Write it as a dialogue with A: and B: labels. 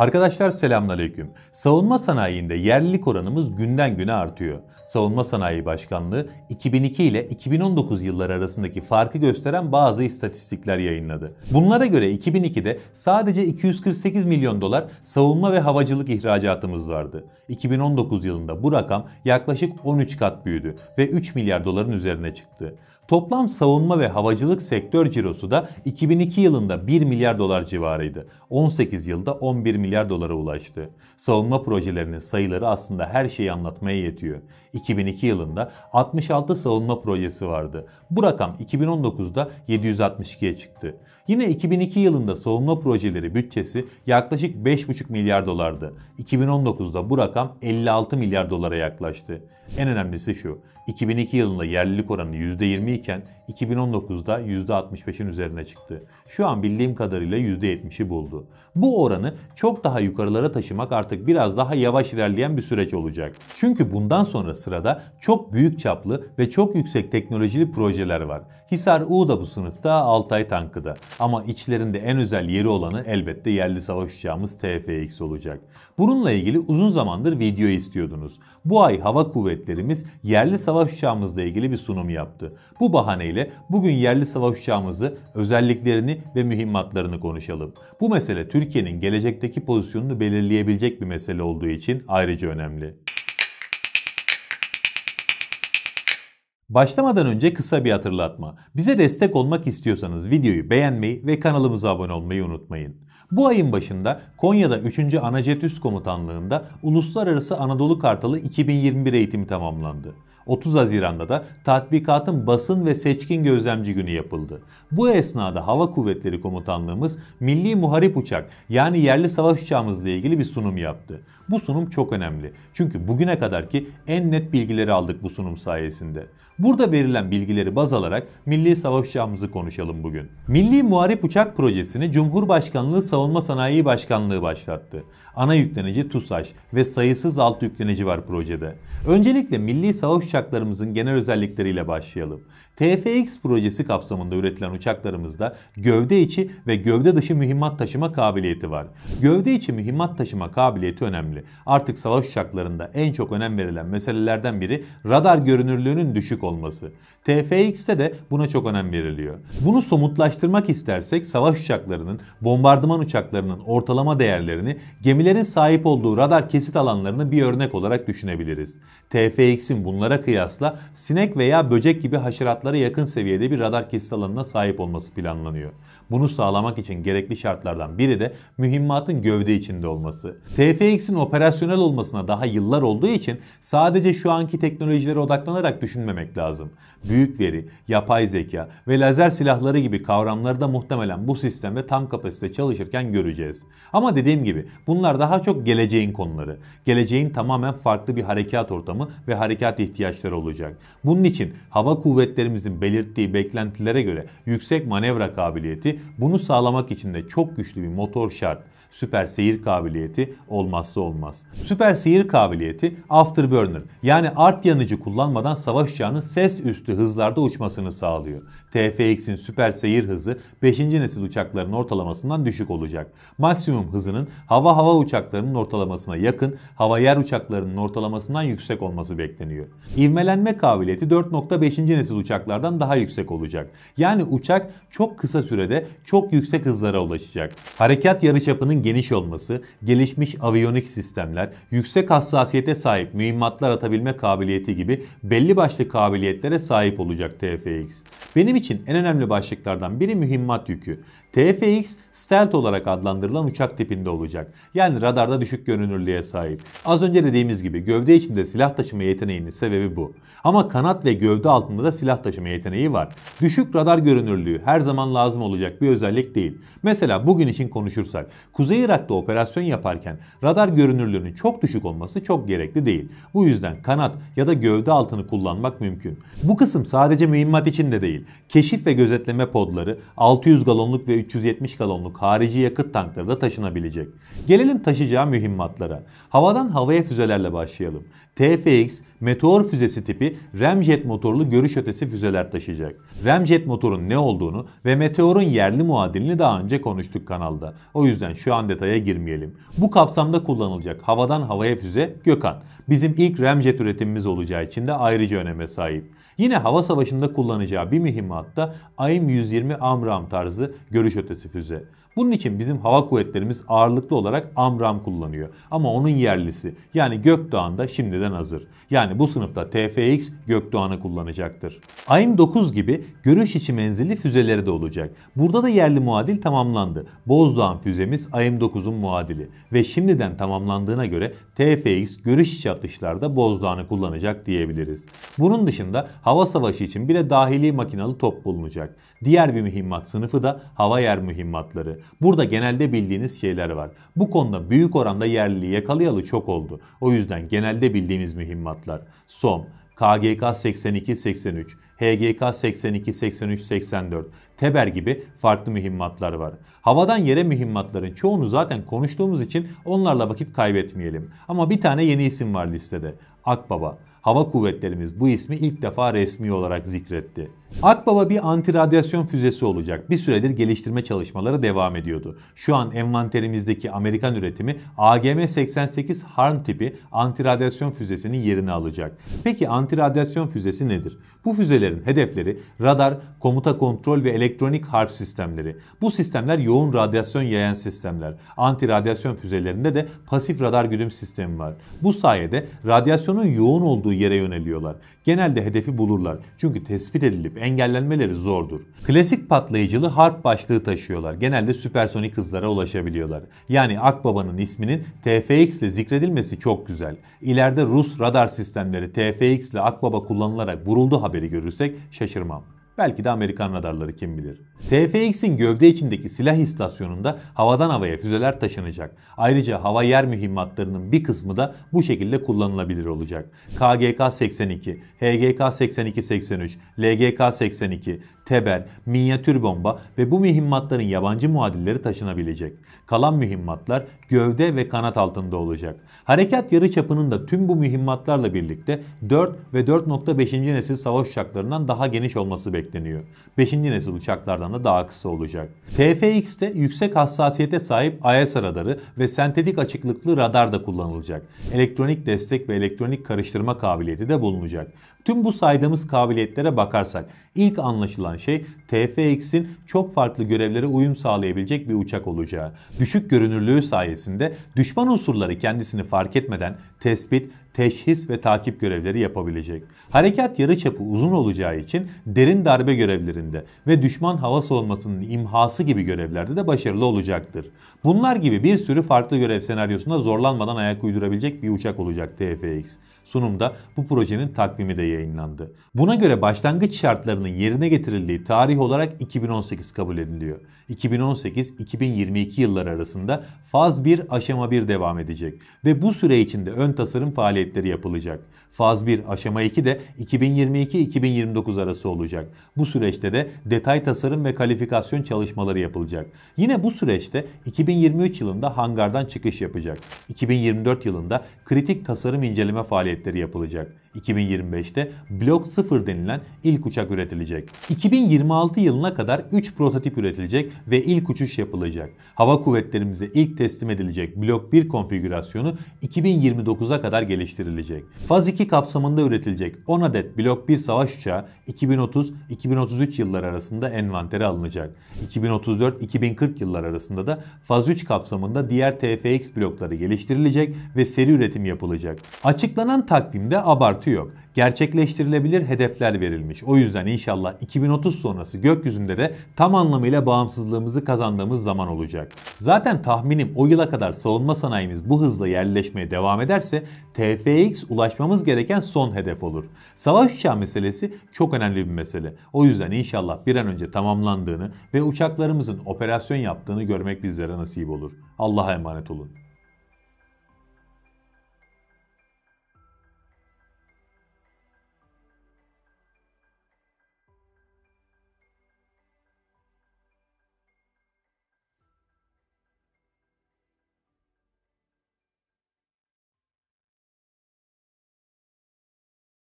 A: Arkadaşlar selamünaleyküm. Savunma sanayinde yerlilik oranımız günden güne artıyor. Savunma Sanayi Başkanlığı 2002 ile 2019 yılları arasındaki farkı gösteren bazı istatistikler yayınladı. Bunlara göre 2002'de sadece 248 milyon dolar savunma ve havacılık ihracatımız vardı. 2019 yılında bu rakam yaklaşık 13 kat büyüdü ve 3 milyar doların üzerine çıktı. Toplam savunma ve havacılık sektör cirosu da 2002 yılında 1 milyar dolar civarıydı. 18 yılda 11 milyar dolara ulaştı. Savunma projelerinin sayıları aslında her şeyi anlatmaya yetiyor. 2002 yılında 66 savunma projesi vardı. Bu rakam 2019'da 762'ye çıktı. Yine 2002 yılında savunma projeleri bütçesi yaklaşık 5,5 milyar dolardı. 2019'da bu rakam 56 milyar dolara yaklaştı. En önemlisi şu. 2002 yılında yerlilik oranı %20 iken 2019'da %65'in üzerine çıktı. Şu an bildiğim kadarıyla %70'i buldu. Bu oranı çok daha yukarılara taşımak artık biraz daha yavaş ilerleyen bir süreç olacak. Çünkü bundan sonra sırada çok büyük çaplı ve çok yüksek teknolojili projeler var. Hisar U da bu sınıfta, Altay Tankı da. Ama içlerinde en özel yeri olanı elbette yerli savaş uçağımız TFX olacak. Bununla ilgili uzun zamandır video istiyordunuz. Bu ay hava kuvvetlerimiz yerli savaş uçağımızla ilgili bir sunum yaptı. Bu bahaneyle ile bugün yerli savaş uçağımızı, özelliklerini ve mühimmatlarını konuşalım. Bu mesele Türkiye'nin gelecekteki pozisyonunu belirleyebilecek bir mesele olduğu için ayrıca önemli. Başlamadan önce kısa bir hatırlatma. Bize destek olmak istiyorsanız videoyu beğenmeyi ve kanalımıza abone olmayı unutmayın. Bu ayın başında Konya'da 3. Anajetüs Komutanlığı'nda Uluslararası Anadolu Kartalı 2021 eğitimi tamamlandı. 30 Haziran'da da tatbikatın basın ve seçkin gözlemci günü yapıldı. Bu esnada Hava Kuvvetleri Komutanlığımız milli muharip uçak yani yerli savaş uçağımızla ilgili bir sunum yaptı. Bu sunum çok önemli. Çünkü bugüne kadarki en net bilgileri aldık bu sunum sayesinde. Burada verilen bilgileri baz alarak milli savaş uçağımızı konuşalım bugün. Milli Muharip Uçak Projesi'ni Cumhurbaşkanlığı Savunma Sanayi Başkanlığı başlattı. Ana yüklenici TUSAŞ ve sayısız alt yüklenici var projede. Öncelikle milli savaş uçak uçaklarımızın genel özellikleriyle başlayalım. TFX projesi kapsamında üretilen uçaklarımızda gövde içi ve gövde dışı mühimmat taşıma kabiliyeti var. Gövde içi mühimmat taşıma kabiliyeti önemli. Artık savaş uçaklarında en çok önem verilen meselelerden biri radar görünürlüğünün düşük olması. TFX'te de buna çok önem veriliyor. Bunu somutlaştırmak istersek savaş uçaklarının, bombardıman uçaklarının ortalama değerlerini gemilerin sahip olduğu radar kesit alanlarını bir örnek olarak düşünebiliriz. TFX'in bunlara kıyasla sinek veya böcek gibi haşeratları uzaklara yakın seviyede bir radar kesit alanına sahip olması planlanıyor. Bunu sağlamak için gerekli şartlardan biri de mühimmatın gövde içinde olması. TFX'in operasyonel olmasına daha yıllar olduğu için sadece şu anki teknolojilere odaklanarak düşünmemek lazım. Büyük veri, yapay zeka ve lazer silahları gibi kavramları da muhtemelen bu sistemde tam kapasite çalışırken göreceğiz. Ama dediğim gibi bunlar daha çok geleceğin konuları. Geleceğin tamamen farklı bir harekat ortamı ve harekat ihtiyaçları olacak. Bunun için hava kuvvetlerimiz hükümetimizin belirttiği beklentilere göre yüksek manevra kabiliyeti bunu sağlamak için de çok güçlü bir motor şart süper seyir kabiliyeti olmazsa olmaz. Süper seyir kabiliyeti afterburner yani art yanıcı kullanmadan savaş ses üstü hızlarda uçmasını sağlıyor. TFX'in süper seyir hızı 5. nesil uçakların ortalamasından düşük olacak. Maksimum hızının hava hava uçaklarının ortalamasına yakın, hava yer uçaklarının ortalamasından yüksek olması bekleniyor. İvmelenme kabiliyeti 4.5. nesil uçaklardan daha yüksek olacak. Yani uçak çok kısa sürede çok yüksek hızlara ulaşacak. Harekat yarıçapının geniş olması, gelişmiş aviyonik sistemler, yüksek hassasiyete sahip mühimmatlar atabilme kabiliyeti gibi belli başlı kabiliyetlere sahip olacak TFX. Benim için en önemli başlıklardan biri mühimmat yükü. TFX stealth olarak adlandırılan uçak tipinde olacak. Yani radarda düşük görünürlüğe sahip. Az önce dediğimiz gibi gövde içinde silah taşıma yeteneğinin sebebi bu. Ama kanat ve gövde altında da silah taşıma yeteneği var. Düşük radar görünürlüğü her zaman lazım olacak bir özellik değil. Mesela bugün için konuşursak Kuzey Irak'ta operasyon yaparken radar görünürlüğünün çok düşük olması çok gerekli değil. Bu yüzden kanat ya da gövde altını kullanmak mümkün. Bu kısım sadece mühimmat için de değil. Keşif ve gözetleme podları, 600 galonluk ve 370 galonluk harici yakıt tankları da taşınabilecek. Gelelim taşıyacağı mühimmatlara. Havadan havaya füzelerle başlayalım. TFX, meteor füzesi tipi ramjet motorlu görüş ötesi füzeler taşıyacak. Ramjet motorun ne olduğunu ve meteorun yerli muadilini daha önce konuştuk kanalda. O yüzden şu an detaya girmeyelim. Bu kapsamda kullanılacak havadan havaya füze Gökhan. Bizim ilk ramjet üretimimiz olacağı için de ayrıca öneme sahip. Yine hava savaşında kullanacağı bir mühimmatta AIM-120 AMRAAM tarzı görüş ötesi füze. Bunun için bizim hava kuvvetlerimiz ağırlıklı olarak Amram kullanıyor. Ama onun yerlisi yani Gökdoğan da şimdiden hazır. Yani bu sınıfta TFX Gökdoğan'ı kullanacaktır. AIM-9 gibi görüş içi menzilli füzeleri de olacak. Burada da yerli muadil tamamlandı. Bozdoğan füzemiz AIM-9'un muadili ve şimdiden tamamlandığına göre TFX görüş içi atışlarda Bozdoğan'ı kullanacak diyebiliriz. Bunun dışında hava savaşı için bile dahili makinalı top bulunacak. Diğer bir mühimmat sınıfı da hava yer mühimmatları. Burada genelde bildiğiniz şeyler var. Bu konuda büyük oranda yerli yakalayalı çok oldu. O yüzden genelde bildiğimiz mühimmatlar. SOM, KGK 82-83, HGK 82-83-84, Teber gibi farklı mühimmatlar var. Havadan yere mühimmatların çoğunu zaten konuştuğumuz için onlarla vakit kaybetmeyelim. Ama bir tane yeni isim var listede. Akbaba. Hava kuvvetlerimiz bu ismi ilk defa resmi olarak zikretti. Akbaba bir antiradyasyon füzesi olacak. Bir süredir geliştirme çalışmaları devam ediyordu. Şu an envanterimizdeki Amerikan üretimi AGM-88 Harm tipi antiradyasyon füzesinin yerini alacak. Peki antiradyasyon füzesi nedir? Bu füzelerin hedefleri radar, komuta kontrol ve elektronik harp sistemleri. Bu sistemler yoğun radyasyon yayan sistemler. Antiradyasyon füzelerinde de pasif radar güdüm sistemi var. Bu sayede radyasyonun yoğun olduğu yere yöneliyorlar. Genelde hedefi bulurlar. Çünkü tespit edilip engellenmeleri zordur. Klasik patlayıcılı harp başlığı taşıyorlar. Genelde süpersonik hızlara ulaşabiliyorlar. Yani Akbaba'nın isminin TFX ile zikredilmesi çok güzel. İleride Rus radar sistemleri TFX ile Akbaba kullanılarak vuruldu haberi görürsek şaşırmam. Belki de Amerikan radarları kim bilir. TFX'in gövde içindeki silah istasyonunda havadan havaya füzeler taşınacak. Ayrıca hava yer mühimmatlarının bir kısmı da bu şekilde kullanılabilir olacak. KGK-82, HGK-82-83, LGK-82, teber, minyatür bomba ve bu mühimmatların yabancı muadilleri taşınabilecek. Kalan mühimmatlar gövde ve kanat altında olacak. Harekat yarı çapının da tüm bu mühimmatlarla birlikte 4 ve 4.5. nesil savaş uçaklarından daha geniş olması bekleniyor. 5. nesil uçaklardan da daha kısa olacak. TFX'te yüksek hassasiyete sahip IS e radarı ve sentetik açıklıklı radar da kullanılacak. Elektronik destek ve elektronik karıştırma kabiliyeti de bulunacak. Tüm bu saydığımız kabiliyetlere bakarsak ilk anlaşılan şey TFX'in çok farklı görevlere uyum sağlayabilecek bir uçak olacağı. Düşük görünürlüğü sayesinde düşman unsurları kendisini fark etmeden tespit, teşhis ve takip görevleri yapabilecek. Harekat yarıçapı uzun olacağı için derin darbe görevlerinde ve düşman hava savunmasının imhası gibi görevlerde de başarılı olacaktır. Bunlar gibi bir sürü farklı görev senaryosunda zorlanmadan ayak uydurabilecek bir uçak olacak TFX. Sunumda bu projenin takvimi de yayınlandı. Buna göre başlangıç şartlarının yerine getirildiği tarih olarak 2018 kabul ediliyor. 2018-2022 yılları arasında faz 1 aşama 1 devam edecek ve bu süre içinde ön tasarım faaliyetleri faaliyetleri yapılacak. Faz 1 aşama 2 de 2022-2029 arası olacak. Bu süreçte de detay tasarım ve kalifikasyon çalışmaları yapılacak. Yine bu süreçte 2023 yılında hangardan çıkış yapacak. 2024 yılında kritik tasarım inceleme faaliyetleri yapılacak. 2025'te Block 0 denilen ilk uçak üretilecek. 2026 yılına kadar 3 prototip üretilecek ve ilk uçuş yapılacak. Hava kuvvetlerimize ilk teslim edilecek Block 1 konfigürasyonu 2029'a kadar geliştirilecek. Faz 2 kapsamında üretilecek 10 adet Block 1 savaş uçağı 2030-2033 yılları arasında envantere alınacak. 2034-2040 yıllar arasında da Faz 3 kapsamında diğer TFX blokları geliştirilecek ve seri üretim yapılacak. Açıklanan takvimde abart şartı yok. Gerçekleştirilebilir hedefler verilmiş. O yüzden inşallah 2030 sonrası gökyüzünde de tam anlamıyla bağımsızlığımızı kazandığımız zaman olacak. Zaten tahminim o yıla kadar savunma sanayimiz bu hızla yerleşmeye devam ederse TFX ulaşmamız gereken son hedef olur. Savaş uçağı meselesi çok önemli bir mesele. O yüzden inşallah bir an önce tamamlandığını ve uçaklarımızın operasyon yaptığını görmek bizlere nasip olur. Allah'a emanet olun.